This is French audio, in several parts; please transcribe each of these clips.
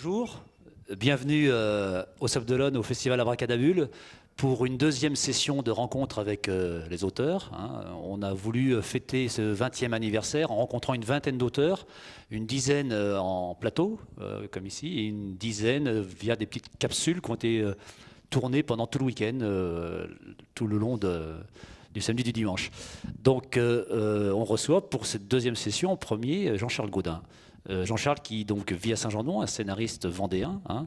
Bonjour, bienvenue euh, au au de l'One, au Festival Abracadabule, pour une deuxième session de rencontre avec euh, les auteurs. Hein. On a voulu euh, fêter ce 20e anniversaire en rencontrant une vingtaine d'auteurs, une dizaine en plateau, comme ici, et une dizaine via des petites capsules qui ont été tournées pendant tout le week-end, tout le long de du samedi du dimanche. Donc euh, euh, on reçoit pour cette deuxième session en premier euh, Jean-Charles Gaudin. Jean-Charles qui donc vit à saint jean de un scénariste vendéen. Hein.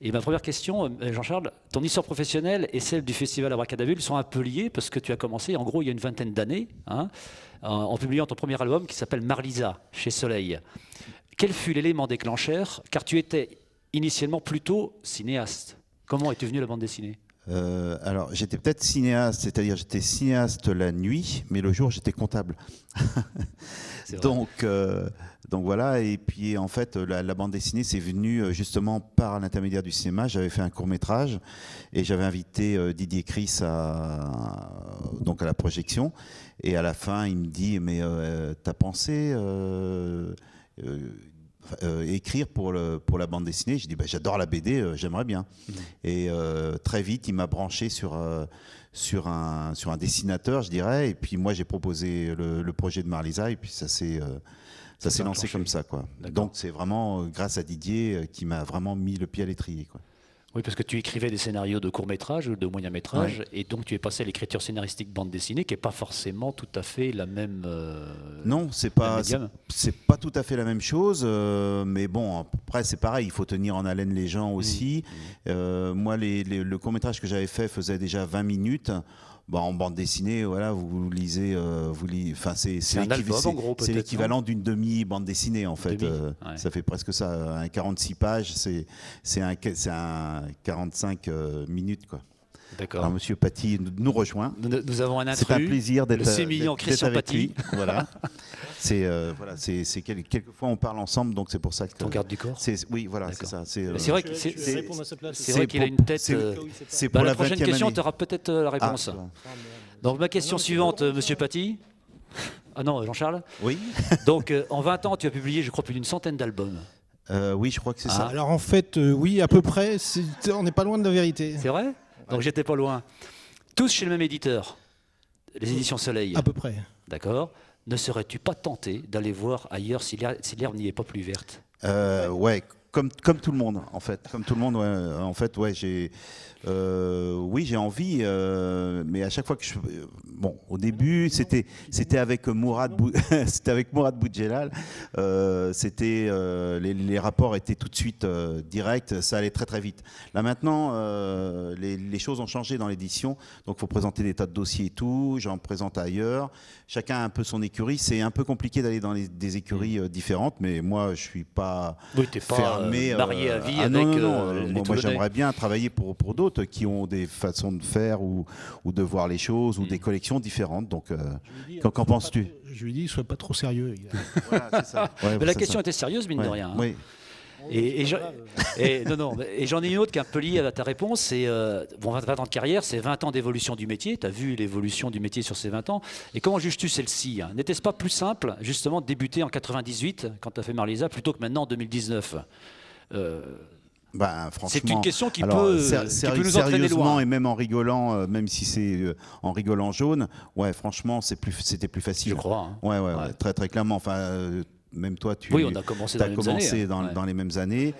Et ma première question, Jean-Charles, ton histoire professionnelle et celle du festival Abracadabule sont un peu liées parce que tu as commencé en gros il y a une vingtaine d'années hein, en publiant ton premier album qui s'appelle Marlisa chez Soleil. Quel fut l'élément déclencheur Car tu étais initialement plutôt cinéaste. Comment es-tu venu à la bande dessinée euh, alors, j'étais peut-être cinéaste, c'est-à-dire j'étais cinéaste la nuit, mais le jour j'étais comptable. donc, euh, donc voilà. Et puis en fait, la, bande dessinée c'est venu euh, justement par l'intermédiaire du cinéma. J'avais fait un court métrage et j'avais invité Didier Chris à, donc à la projection. Et à la fin, il me dit mais t'as pensé euh, écrire pour, le, pour la bande dessinée. J'ai dit, bah, j'adore la BD, euh, j'aimerais bien. Mhm. Et euh, très vite, il m'a branché sur, sur, un, sur un dessinateur, je dirais. Et puis moi, j'ai proposé le, projet de Marlisa, et puis ça s'est, ça s'est lancé comme ça. Quoi. Donc c'est vraiment grâce à Didier qui m'a vraiment mis le pied à l'étrier. Quoi. Oui, parce que tu écrivais des scénarios de court métrage ou de moyen métrage, et donc tu es passé à l'écriture scénaristique bande dessinée, qui n'est pas forcément tout à fait la même. Euh, non, c'est pas c'est pas tout à fait la même chose, euh, mais bon, après c'est pareil, il faut tenir en haleine les gens mmh. aussi. Mmh. Euh, moi, le court métrage que j'avais fait faisait déjà 20 minutes bah, en bande dessinée, voilà, vous lisez, vous lisez, euh, enfin c'est l'équivalent d'une demi bande dessinée en fait. Euh, ça fait presque ça, un 46 pages, c'est c'est un, un 45 euh, minutes quoi. Alors, Monsieur Paty nous rejoint. Nous, avons un intrus. C'est un plaisir d'être avec Paty. lui. Voilà. c'est euh, voilà, c'est quelquefois on parle ensemble, donc c'est pour ça que. Ton garde du corps. Oui, voilà, c'est ça. C'est euh, vrai qu'il a une tête. C'est euh, pour la, prochaine question, tu auras peut-être la ah, réponse. donc ma question suivante, Monsieur Paty. Ah non, Jean-Charles Oui. Donc, en 20 ans, tu as publié, je crois, plus d'une centaine d'albums. oui, je crois que c'est ah. ça. Alors en fait, oui, à peu près, on n'est pas loin de la vérité. C'est vrai donc j'étais pas loin. Tous chez le même éditeur, les mmh. éditions Soleil. À peu près. D'accord. Ne serais-tu pas tenté d'aller voir ailleurs si l'herbe n'y est pas plus verte euh, Ouais, comme, tout le monde, en fait. Comme tout le monde, en fait, ouais, j'ai, euh, oui, j'ai envie, euh, mais à chaque fois que je, bon, au début, c'était, c'était avec Mourad, c'était avec Mourad Boudjelal, euh, c'était, les, rapports étaient tout de suite directs, ça allait très très vite. Là maintenant, les, choses ont changé dans l'édition, donc il faut présenter des tas de dossiers et tout, j'en présente ailleurs. Chacun a un peu son écurie, c'est un peu compliqué d'aller dans des écuries différentes, mais moi, je suis pas, oui, t'es pas euh, mais, euh, à vie ah, avec euh, Moi, j'aimerais bien travailler pour, pour d'autres qui ont des façons de faire ou, ou de voir les choses ou mm. des collections différentes. Donc, qu'en penses-tu Je lui dis, sois pas trop sérieux. la question était sérieuse, mine de rien. Hein. Oui. Oh, et, non, non, et j'en ai une autre qui est un peu liée à ta réponse. C'est 20, euh, ans de carrière, c'est 20 ans d'évolution du métier. Tu as vu l'évolution du métier sur ces 20 ans. Et comment juges-tu celle-ci hein N'était-ce pas plus simple, justement, de débuter en 98, quand tu as fait Marlisa, plutôt que maintenant en 2019 euh, ben, c'est une question qui, peut, sérieusement et même en rigolant, euh, même si c'est euh, en rigolant jaune, ouais, franchement, c'était plus, plus facile. Je crois. Hein. Ouais, ouais, très très clairement. Enfin, même toi, tu commencé, as commencé hein. dans, les mêmes années.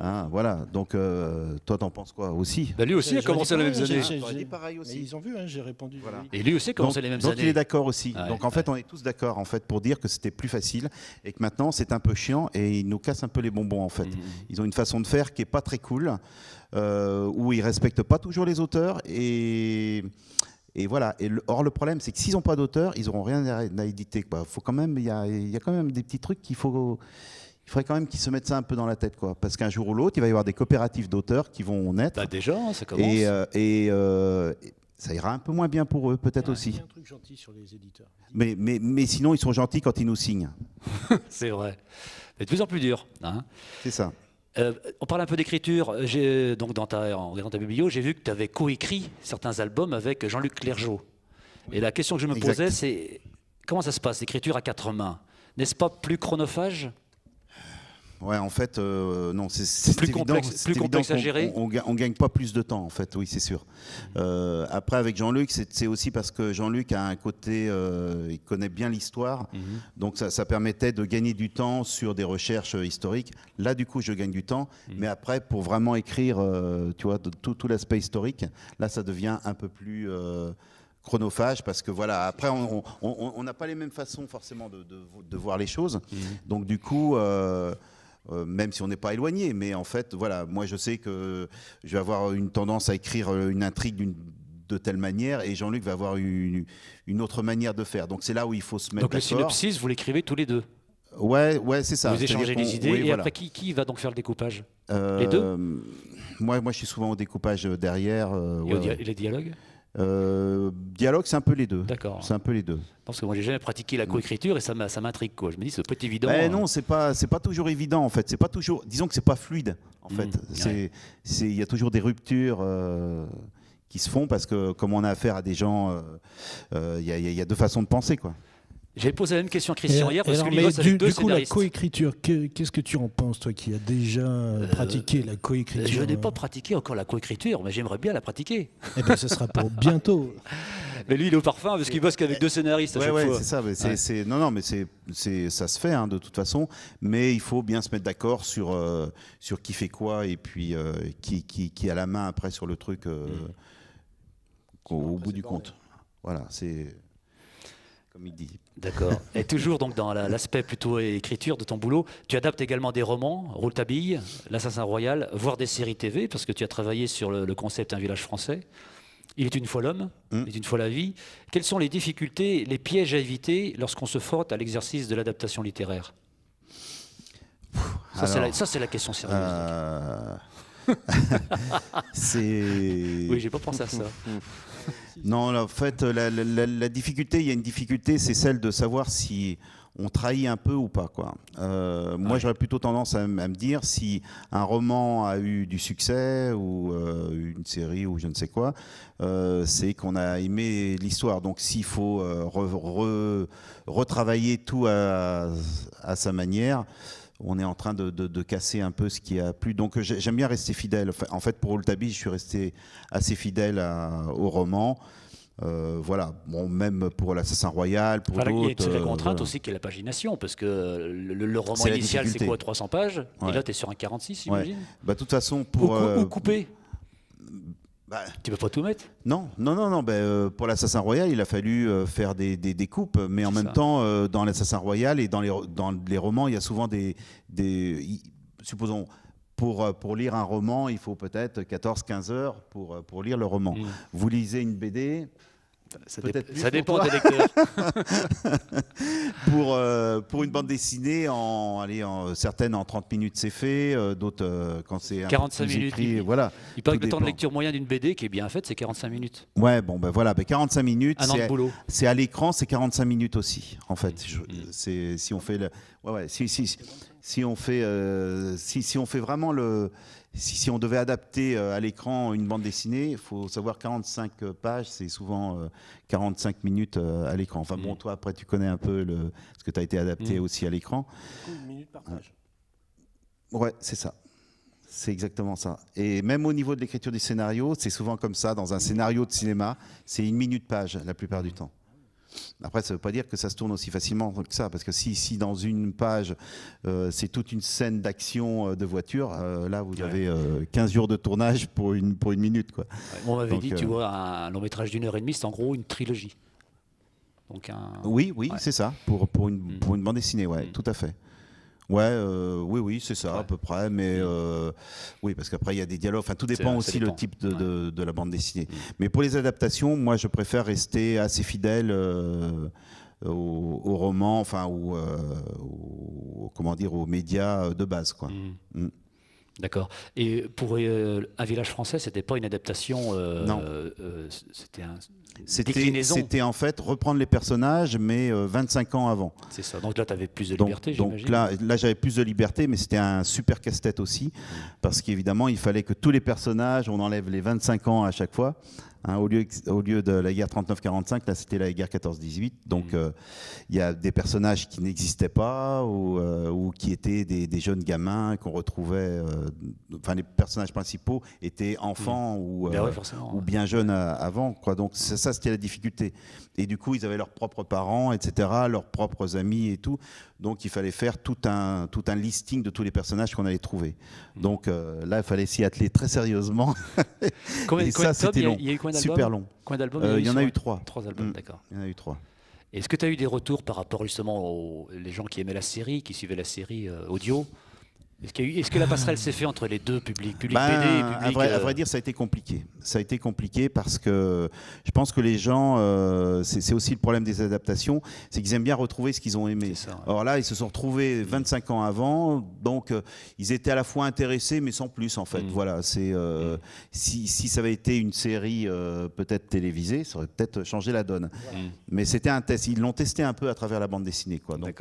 Hein, voilà, donc toi euh, toi, t'en penses quoi aussi bah, Lui aussi a commencé les mêmes années. J'ai pareil aussi. ils ont vu, hein, j'ai répondu. Et lui aussi a commencé les mêmes années. Donc il est d'accord aussi. donc en fait, on est tous d'accord en fait pour dire que c'était plus facile et que maintenant c'est un peu chiant et ils nous cassent un peu les bonbons en fait. Mhm. Ils ont une façon de faire qui est pas très cool, euh, où ils respectent pas toujours les auteurs et et voilà. Et or, le problème, c'est que s'ils n'ont pas d'auteur, ils n'auront rien à, éditer. Faut quand même, il y a, quand même des petits trucs qu'il faut. Il faudrait quand même qu'ils se mettent ça un peu dans la tête, quoi. Parce qu'un jour ou l'autre, il va y avoir des coopératives d'auteurs qui vont naître. des bah, déjà, hein, ça commence. Et, euh, euh, ça ira un peu moins bien pour eux, peut-être aussi. Il y a un truc gentil sur les éditeurs. Mais, mais, mais sinon, ils sont gentils quand ils nous signent. c'est vrai. C'est de plus en plus dur. Hein. C'est ça. Euh, on parle un peu d'écriture. Euh, euh, donc dans ta, en j'ai vu que tu avais coécrit certains albums avec Jean-Luc Clergeau. Et la question que je me posais, c'est comment ça se passe, l'écriture à quatre mains N'est-ce pas plus chronophage Ouais, en fait, euh, non, c'est plus complexe, à gérer. On, gagne pas plus de temps, en fait, oui, c'est sûr. Euh, après, avec Jean-Luc, c'est aussi parce que Jean-Luc a un côté, euh, il connaît bien l'histoire, mhm. donc ça, permettait de gagner du temps sur des recherches historiques. Là, du coup, je gagne du temps, mhm. mais après, pour vraiment écrire, tu vois, tout, l'aspect historique, là, ça devient un peu plus chronophage parce que voilà après on n'a pas les mêmes façons forcément de, voir les choses mhm. donc du coup euh, même si on n'est pas éloigné. Mais en fait, voilà, moi je sais que je vais avoir une tendance à écrire euh, une intrigue d'une de telle manière et Jean-Luc va avoir une, une, autre manière de faire. Donc c'est là où il faut se mettre. Donc le synopsis, vous l'écrivez tous les deux. Ouais, ouais, c'est ça. Vous échangez les idées et après qui, qui, va donc faire le découpage euh, Les deux. Moi, moi, je suis souvent au découpage derrière. et les dialogues. Euh, dialogue, c'est un peu les deux. D'accord. C'est un peu les deux. Parce que moi, j'ai jamais pratiqué la coécriture et ça m'intrigue quoi. Je me dis, peut petit évident. mais ben hein. non, c'est pas, c'est pas toujours évident en fait. C'est pas toujours. Disons que c'est pas fluide en mmh, fait. il y a toujours des ruptures. Euh, qui se font parce que comme on a affaire à des gens, euh, il y, a deux façons de penser quoi. J'ai posé la même question à Christian hier parce que du, du coup, la coécriture, qu'est-ce que tu en penses, toi, qui as déjà euh, pratiqué la coécriture Je n'ai euh pas pratiqué encore la coécriture, mais j'aimerais bien la pratiquer. Et eh bien, ce sera pour bientôt. mais lui, il est au parfum parce qu'il bosse qu'avec deux scénaristes. Oui, ouais, ouais, c'est ça. non, non, mais c'est, ça se fait hein, de toute façon. Mais il faut bien se mettre d'accord sur, euh, sur qui fait quoi et puis qui, qui, qui, a la main après sur le truc mm. au bout du compte. Voilà, c'est comme il dit. D'accord. Et toujours donc dans l'aspect plutôt écriture de ton boulot, tu adaptes également des romans, Rouletabille, L'Assassin Royal, voire des séries TV, parce que tu as travaillé sur le, concept Un village français. Il est une fois l'homme, mm. il est une fois la vie. Quelles sont les difficultés, les pièges à éviter lorsqu'on se frotte à l'exercice de l'adaptation littéraire ça, c'est la, question sérieuse. Euh, c'est... Oui, j'ai pas pensé à ça. Non, en fait, la, difficulté, il y a une difficulté, c'est celle de savoir si on trahit un peu ou pas. Quoi. Euh, moi, j'aurais plutôt tendance à, me dire si un roman a eu du succès ou euh, une série ou je ne sais quoi, euh, c'est qu'on a aimé l'histoire. Donc, s'il faut retravailler tout à sa manière, on est en train de, casser un peu ce qui a plu. Donc j'aime bien rester fidèle. En fait, pour Oltabi, je suis resté assez fidèle au roman. Euh, voilà, bon, même pour l'assassin royal, pour enfin, d'autres. C'est la euh, contrainte aussi qui est la pagination, parce que euh, le, roman initial, c'est quoi, 300 pages Et là, tu es sur un 46, j'imagine bah, De toute façon, pour. Ou, couper. Bah, tu peux pas tout mettre Non, non, non, non. Ben, euh, pour l'Assassin Royal, il a fallu euh, faire des, des, coupes, euh, mais en même temps, dans l'Assassin Royal et dans les, romans, il y a souvent des. supposons. Pour, pour lire un roman, il faut peut-être 14-15 heures pour, pour lire le roman. Mmh. Vous lisez une BD, ça, dépend des lecteurs. pour, euh, pour une bande dessinée, en, allez, en, certaines en 30 minutes c'est fait, euh, d'autres euh, quand c'est 45 minutes. il, voilà, il paraît que temps de lecture moyen d'une BD qui est bien faite, c'est 45 minutes. Ouais, bon, ben voilà, ben 45 minutes. Un C'est à l'écran, c'est 45 minutes aussi, en fait. Mm. Mm. c'est si on fait le. Ouais, ouais, si, si si on fait, euh, si, on fait vraiment le. Si, on devait adapter euh, à l'écran une bande dessinée, il faut savoir 45 euh, pages, c'est souvent 45 minutes à l'écran. Enfin bon, mm. toi, après, tu connais un peu le, ce que tu as été adapté mm. aussi à l'écran. Une minute par page. Ouais, c'est ça. C'est exactement ça. Et même au niveau de l'écriture du scénario, c'est souvent comme ça. Dans un scénario de cinéma, c'est une minute page la plupart du mm. temps. Après, ça ne veut pas dire que ça se tourne aussi facilement que ça, parce que si, si dans une page, euh, c'est toute une scène d'action euh, de voiture, euh, là, vous avez 15 jours de tournage pour une, pour une minute. Quoi. on m'avait dit, tu vois, un long métrage d'une heure et demie, c'est en gros une trilogie. Donc un... Oui, oui, c'est ça, pour, pour, une, mm. pour une bande dessinée, ouais, mm. tout à fait. Ouais, euh, oui, oui, c'est ça à peu près, mais mm. euh, oui, parce qu'après il y a des dialogues. Enfin, tout dépend aussi le type de, la bande dessinée. Mm. Mais pour les adaptations, moi, je préfère rester assez fidèle euh, au, roman, enfin, ou comment dire, aux médias de base, quoi. Mm. D'accord. Et pour euh, un village français, c'était pas une adaptation. Euh, non. Euh, c'était un. C'était en fait reprendre les personnages, mais 25 euh, ans avant. C'est ça. Donc là, tu avais plus de donc, liberté, Donc là, là j'avais plus de liberté, mais c'était un super casse-tête aussi, parce qu'évidemment, il fallait que tous les personnages, on enlève les 25 ans à chaque fois. Hein, au, lieu, au, lieu, de la guerre 39-45, là c'était la guerre 14-18. Donc mhm. euh, il y a des personnages qui n'existaient pas ou, euh, qui étaient des, jeunes gamins qu'on retrouvait. Euh, enfin, les personnages principaux étaient enfants mhm. ou, ben ou, bien jeunes avant. Quoi. Donc ça, ça c'était la difficulté. Et du coup, ils avaient leurs propres parents, etc., leurs propres amis et tout. Donc il fallait faire tout un, tout un listing de tous les personnages qu'on allait trouver. Mhm. Donc là, il fallait s'y atteler très sérieusement. ça, c'était long. Super long. Combien d'albums euh, Il y, en a eu trois. Trois albums, mm. d'accord. Il y en a eu trois. Est-ce que tu as eu des retours par rapport justement aux les gens qui aimaient la série, qui suivaient la série euh, audio est-ce, que la passerelle s'est faite entre les deux publics, public ben, et public à euh, vrai, dire, ça a été compliqué. Ça a été compliqué parce que je pense que les gens, euh, c'est, aussi le problème des adaptations, c'est qu'ils aiment bien retrouver ce qu'ils ont aimé. Ça, Or là, ils se sont retrouvés 25 ans avant, donc euh, ils étaient à la fois intéressés, mais sans plus en fait. Mm. Voilà, c'est mm. si, ça avait été une série peut-être télévisée, ça aurait peut-être changé la donne. Mais c'était un test. Ils l'ont testé un peu à travers la bande dessinée, quoi. Donc,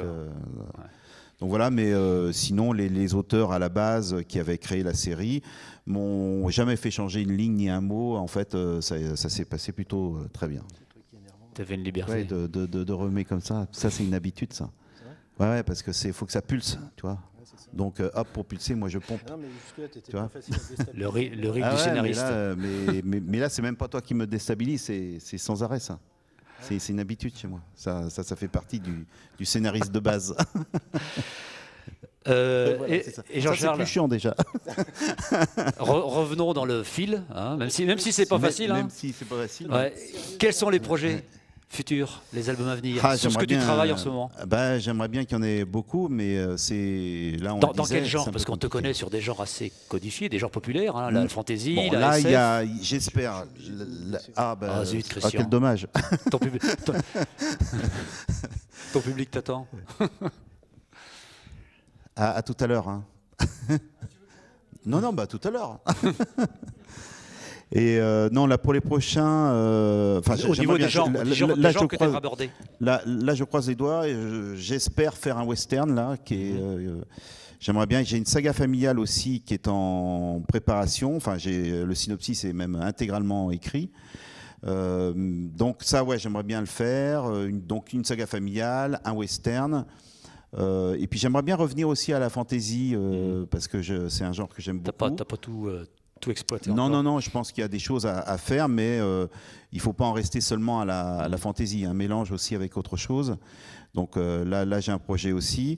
donc voilà, mais euh, sinon, les, auteurs à la base qui avaient créé la série m'ont jamais fait changer une ligne ni un mot. En fait, euh, ça, s'est passé plutôt euh, très bien. Tu avais une liberté. de, de, comme ça. Ça, c'est une habitude, ça. Ouais, parce que c'est faut que ça pulse, tu vois. Donc hop, pour pulser, moi je pompe. Non, mais là, tu vois le, rythme ah du scénariste. Mais là, mais là c'est même pas toi qui me déstabilise, c'est sans arrêt ça. C'est une habitude chez moi. Ça, fait partie du, scénariste de base. Euh, et, jean déjà. revenons dans le fil, hein, même si, même si c'est pas, facile. Hein. Même si c'est pas facile. Hein. Quels sont les projets Futur, les albums à venir ah, Sur ce que tu travailles en ce moment bah, J'aimerais bien qu'il y en ait beaucoup, mais euh, c'est là on Dans, disait, dans quel genre Parce qu'on te connaît sur des genres assez codifiés, des genres populaires, hein, la hmm. fantasy, bon, la là, SF. Y a, j'espère. Ah, bah, ah, quel dommage. ton, ton... public t'attend. Ah, à, tout à l'heure. Hein. non, non, bah, à tout à l'heure. Et euh, non, là, pour les prochains. Euh, Au niveau des genres, là, Là, je croise les doigts et j'espère faire un western, là, qui est. Mhm. Euh, j'aimerais bien. J'ai une saga familiale aussi qui est en préparation. Enfin, j'ai le synopsis est même intégralement écrit. donc ça, ouais, j'aimerais bien le faire. donc une saga familiale, un western. et puis j'aimerais bien revenir aussi à la fantasy mhm. parce que c'est un genre que j'aime beaucoup. T'as pas, pas tout, exploiter. Non, non, non, je pense qu'il y a des choses à, faire, mais euh, il ne faut pas en rester seulement à la, fantaisie, un mélange aussi avec autre chose. Donc euh, là, là j'ai un projet aussi.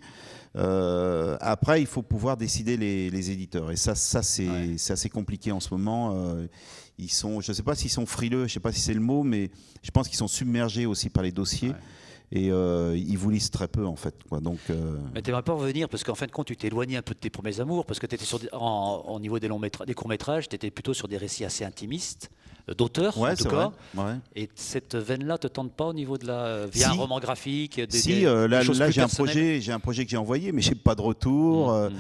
Euh, après, il faut pouvoir décider les, éditeurs. Et ça, ça c'est assez compliqué en ce moment. ils sont, je ne sais pas s'ils sont frileux, je ne sais pas si c'est le mot, mais je pense qu'ils sont submergés aussi par les dossiers et euh, ils vous lisent très peu en fait. Quoi. Donc, euh, Mais tu n'aimerais pas revenir parce qu'en fin de compte, tu t'es éloigné un peu de tes premiers amours parce que tu étais sur en, niveau des, longs des courts métrages, tu étais plutôt sur des récits assez intimistes euh, d'auteur en tout cas. Et cette veine-là te tente pas au niveau de la via un roman graphique. Des, si là, j'ai un projet, j'ai un projet que j'ai envoyé, mais j'ai pas de retour. Mmh, mmh.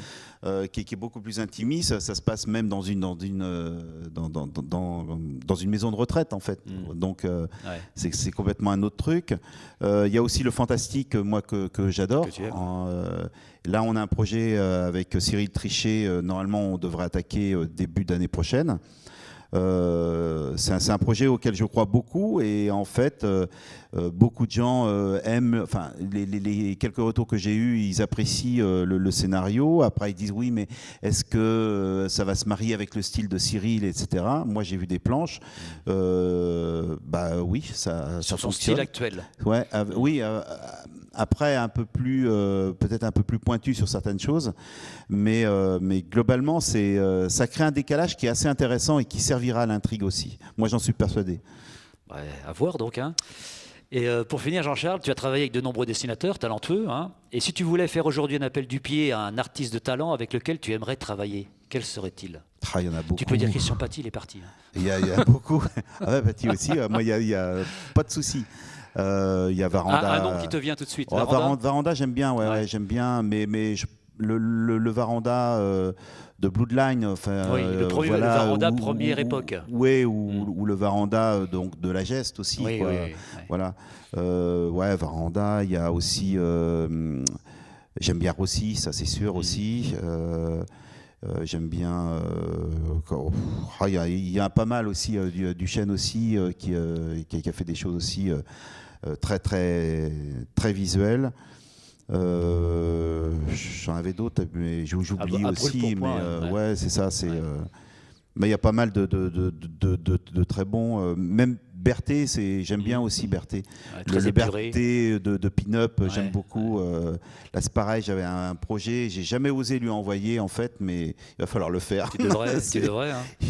Euh, qui, est, beaucoup plus intimiste. Ça se passe même dans une, dans une, euh, dans, dans, dans, une maison de retraite, en fait. Mm. Donc, euh, c'est complètement un autre truc. Il y a aussi le fantastique, moi, que, que j'adore. là, on a un projet avec Cyril Trichet. Normalement, on devrait attaquer début d'année prochaine. Euh, c'est un, projet auquel je crois beaucoup et en fait, euh, euh, beaucoup de gens aiment, enfin, les, quelques retours que j'ai eus, ils apprécient le, scénario. Après, ils disent oui, mais est-ce que ça va se marier avec le style de Cyril, etc. Moi, j'ai vu des planches. Mm. bah oui, ça. Sur son style actuel. Ouais, oui après, un peu plus, euh, peut-être un peu plus pointu sur certaines choses, mais, euh, mais globalement, c'est, euh, ça crée un décalage qui est assez intéressant et qui servira à l'intrigue aussi. Moi, j'en suis persuadé. à voir donc. Hein. Et pour finir, Jean-Charles, tu as travaillé avec de nombreux dessinateurs talentueux. Hein. Et si tu voulais faire aujourd'hui un appel du pied à un artiste de talent avec lequel tu aimerais travailler, quel serait-il ah, il y en a beaucoup. Tu peux dire Christian Paty, il est parti. Hein. Il, y a, a, beaucoup. ah ouais, Paty aussi. moi, il n'y a, pas de souci. Euh, il y a ah, Varanda. Ah, un, nom qui te vient tout de suite. Varanda, j'aime bien, ouais, j'aime bien, mais, mais le, le, Varanda euh, de Bloodline. Enfin, oui, le, euh, Varanda première époque. Oui, mm. ou, le Varanda donc, de la geste aussi. Oui, voilà. ouais, Varanda, il y a aussi. J'aime bien Rossi, ça c'est sûr mm. aussi. J'aime bien. Oh, ah, il y, a pas mal aussi du, chêne aussi qui, qui, a fait des choses aussi euh, très très très visuel. Euh, j'en avais d'autres, mais j'oublie aussi. Mais euh, ouais, c'est ça. C'est. mais il y a pas mal de, de, de, de très bons, même Berthé, c'est j'aime bien mm. aussi Berthé. La liberté de, de pin-up, j'aime beaucoup. Euh, là, c'est pareil, j'avais un projet, j'ai jamais osé lui envoyer en fait, mais il va falloir le faire. Tu devrais, tu devrais. Hein.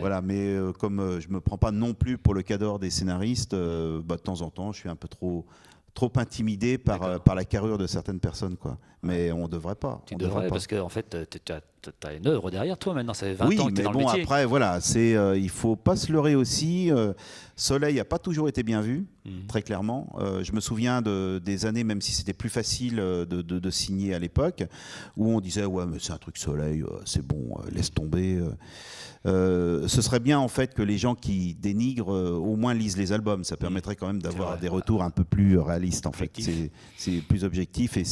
Voilà, mais euh, comme euh, je me prends pas non plus pour le cadeau des scénaristes, bah, de temps en temps, je suis un peu trop trop intimidé par, par la carrure de certaines personnes. Quoi. Mais on ne devrait pas. Tu devrais, devrait pas. parce que en fait, tu as tu as une œuvre derrière toi maintenant, ça fait 20 ans que tu dans le métier. après, voilà, c'est, euh, il faut pas se leurrer aussi. Euh, Soleil n'a pas toujours été bien vu, mhm. très clairement. Euh, je me souviens de, des années, même si c'était plus facile de, de, signer à l'époque, où on disait Ouais, mais c'est un truc Soleil, c'est bon, laisse tomber. ce serait bien en fait que les gens qui dénigrent au moins lisent les albums. Ça mhm. permettrait quand même d'avoir des retours un peu plus réalistes en fait. C'est, plus objectif et,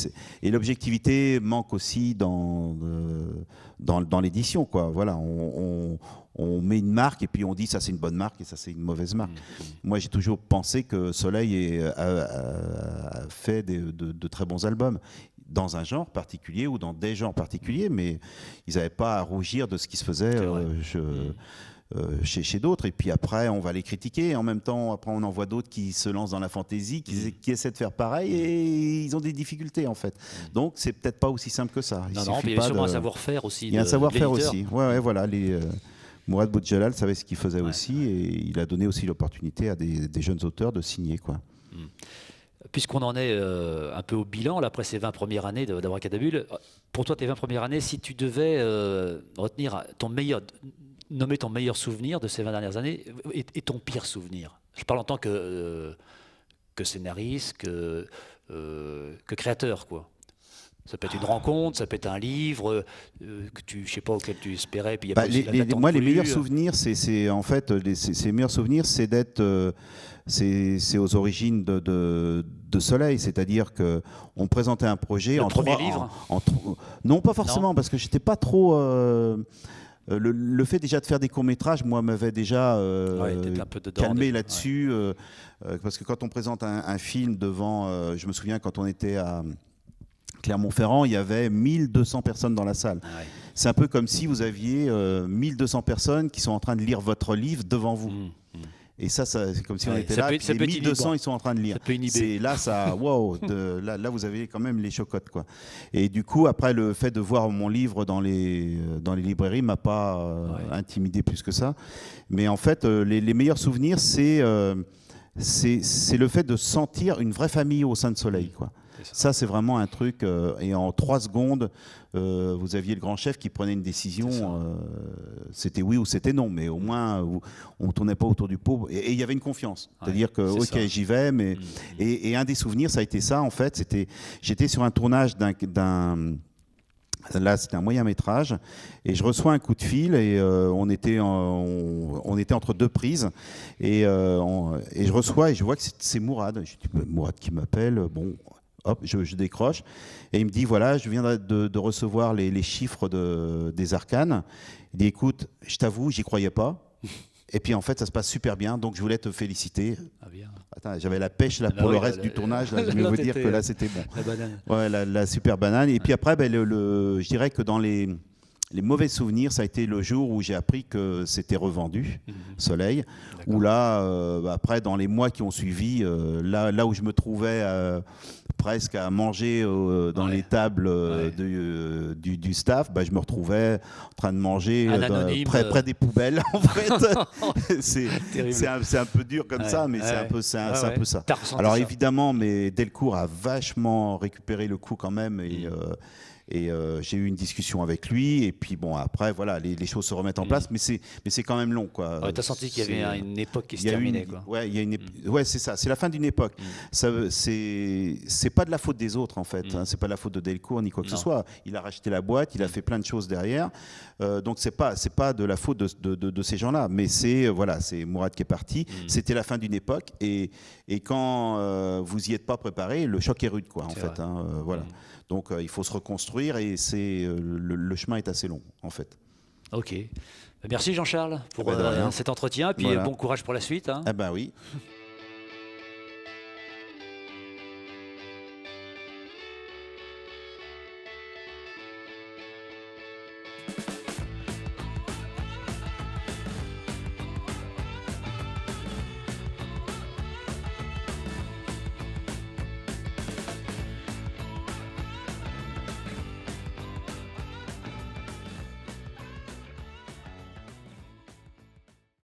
et l'objectivité manque aussi dans dans, dans l'édition. Quoi. Voilà, on, on, met une marque et puis on dit ça c'est une bonne marque et ça c'est une mauvaise marque. Mm, mm. Moi j'ai toujours pensé que Soleil euh, a, fait de, très bons albums dans un genre particulier ou dans des genres particuliers, mm. mais ils n'avaient pas à rougir de ce qui se faisait. Euh, je, euh, chez, d'autres. Et puis après, on va les critiquer. en même temps, après, on en voit d'autres qui se lancent dans la fantaisie, qui, mm. essaient de faire pareil et ils ont des difficultés en fait. Mm. Donc, c'est peut-être pas aussi simple que ça. Il non, mais il y a sûrement un savoir-faire aussi. Il y a un savoir-faire aussi. Ouais, ouais, voilà. Les, euh, Mourad Boudjalal savait ce qu'il faisait aussi et il a donné aussi l'opportunité à des, jeunes auteurs de signer. quoi. Mm. Puisqu'on en est euh, un peu au bilan, là, après ces 20 premières années d'Abracadabule, pour toi, tes 20 premières années, si tu devais retenir ton meilleur, nommer ton meilleur souvenir de ces 20 dernières années et, ton pire souvenir. Je parle en tant que, euh, scénariste, euh, que, créateur, quoi. Ça peut être une ah. rencontre, ça peut être un livre euh, que tu, je sais pas auquel tu espérais. Puis y bah, moi, les meilleurs souvenirs, c'est en fait, les, meilleurs souvenirs, c'est d'être, c'est aux origines de, Soleil, c'est-à-dire que on présentait un projet Le en premier livre. non, pas forcément, parce que j'étais pas trop. Euh, le, fait déjà de faire des courts-métrages, moi, m'avait déjà euh, calmé là-dessus. Euh, parce que quand on présente un, film devant, je me souviens quand on était à Clermont-Ferrand, il y avait 1200 personnes dans la salle. C'est un peu comme si vous aviez 1200 personnes qui sont en train de lire votre livre devant vous. Mmh, mmh. Et ça, c'est comme si on était là. Peut, les 1200, ils sont en train de lire. Ça peut inhiber. Là, ça, là, là, vous avez quand même les chocottes, quoi. Et du coup, après, le fait de voir mon livre dans les euh, dans les librairies m'a pas euh, intimidé plus que ça. Mais en fait, euh, les, meilleurs souvenirs, c'est c'est le fait de sentir une vraie famille au sein de Soleil, quoi. Ça, c'est vraiment un truc. Euh, et en trois secondes, euh, vous aviez le grand chef qui prenait une décision. Euh, c'était oui ou c'était non, mais au moins on tournait pas autour du pot. Et il y avait une confiance, c'est-à-dire que ok, j'y vais, mais mm, mm. et, un des souvenirs, ça a été ça en fait. C'était j'étais sur un tournage d'un Là, c'était un moyen métrage, et je reçois un coup de fil, et on, était on, était entre deux prises, et, et, je reçois, et je vois que c'est Mourad. Je dis, Mourad qui m'appelle, bon, Hop, je, décroche. Et il me dit, voilà, je viens de, recevoir les, chiffres de, des arcanes. Il dit, écoute, je t'avoue, j'y croyais pas. Et puis en fait, ça se passe super bien, donc je voulais te féliciter. Ah, j'avais la pêche là, ah pour le reste du tournage. je vais vous dire que là, c'était bon. La la, super banane. Et puis après, ben, je dirais que dans les les mauvais souvenirs, ça a été le jour où j'ai appris que c'était revendu, mhm. Soleil, où là, euh, bah, après, dans les mois qui ont suivi, euh, là, où je me trouvais euh, presque à manger dans les tables du, staff, bah, je me retrouvais en train de manger bah, près, des poubelles, en c'est un, peu dur comme ça, mais c'est un, peu, un peu ça. Alors évidemment, mais Delcourt a vachement récupéré le coup quand même. et mm. Et euh, j'ai eu une discussion avec lui. Et puis bon, après, voilà, les, choses se remettent en mm. place. Mais c'est, mais c'est quand même long, quoi. Ouais, t'as senti qu'il y avait une époque qui se terminait, quoi. Ouais, il y a une, mm. ouais, c'est ça. C'est la fin d'une époque. Mm. Ça, c'est, c'est pas de la faute des autres, en fait. Hein. c'est pas de la faute de Delcourt ni quoi que ce soit. Il a racheté la boîte, il a fait plein de choses derrière. Euh, donc c'est pas, c'est pas de la faute de, de, de, ces gens-là. Mais c'est, euh, voilà, c'est Mourad qui est parti. C'était la fin d'une époque. Et, et quand vous y êtes pas préparé, le choc est rude, quoi, en fait. Hein, voilà. Donc il faut se reconstruire et c'est euh, le, chemin est assez long en fait. Ok. Merci Jean-Charles pour eh ben, euh, cet entretien, puis euh, bon courage pour la suite. Hein. Eh ben oui.